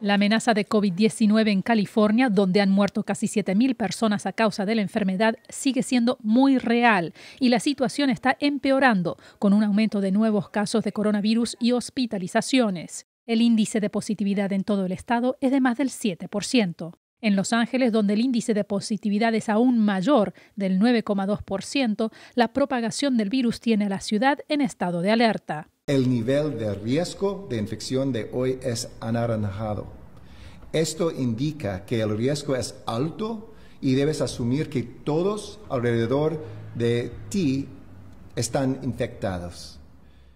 La amenaza de COVID-19 en California, donde han muerto casi 7.000 personas a causa de la enfermedad, sigue siendo muy real y la situación está empeorando con un aumento de nuevos casos de coronavirus y hospitalizaciones. El índice de positividad en todo el estado es de más del 7%. En Los Ángeles, donde el índice de positividad es aún mayor del 9,2%, la propagación del virus tiene a la ciudad en estado de alerta. El nivel de riesgo de infección de hoy es anaranjado. Esto indica que el riesgo es alto y debes asumir que todos alrededor de ti están infectados.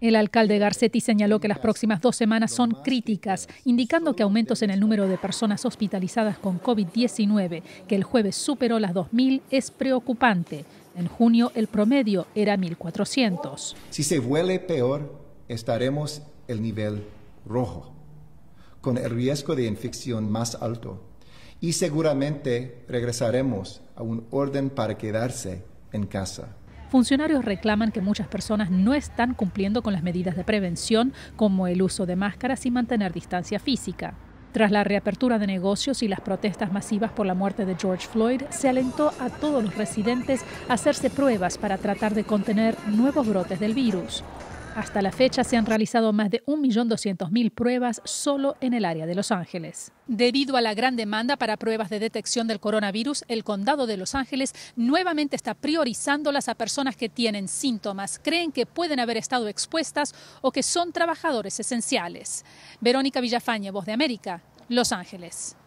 El alcalde Garcetti señaló que las próximas dos semanas son críticas, indicando que aumentos en el número de personas hospitalizadas con COVID-19, que el jueves superó las 2.000, es preocupante. En junio el promedio era 1.400. Si se vuelve peor, estaremos el nivel rojo, con el riesgo de infección más alto. Y seguramente regresaremos a un orden para quedarse en casa. Funcionarios reclaman que muchas personas no están cumpliendo con las medidas de prevención, como el uso de máscaras y mantener distancia física. Tras la reapertura de negocios y las protestas masivas por la muerte de George Floyd, se alentó a todos los residentes a hacerse pruebas para tratar de contener nuevos brotes del virus. Hasta la fecha se han realizado más de 1.200.000 pruebas solo en el área de Los Ángeles. Debido a la gran demanda para pruebas de detección del coronavirus, el condado de Los Ángeles nuevamente está priorizándolas a personas que tienen síntomas, creen que pueden haber estado expuestas o que son trabajadores esenciales. Verónica Villafañe, Voz de América, Los Ángeles.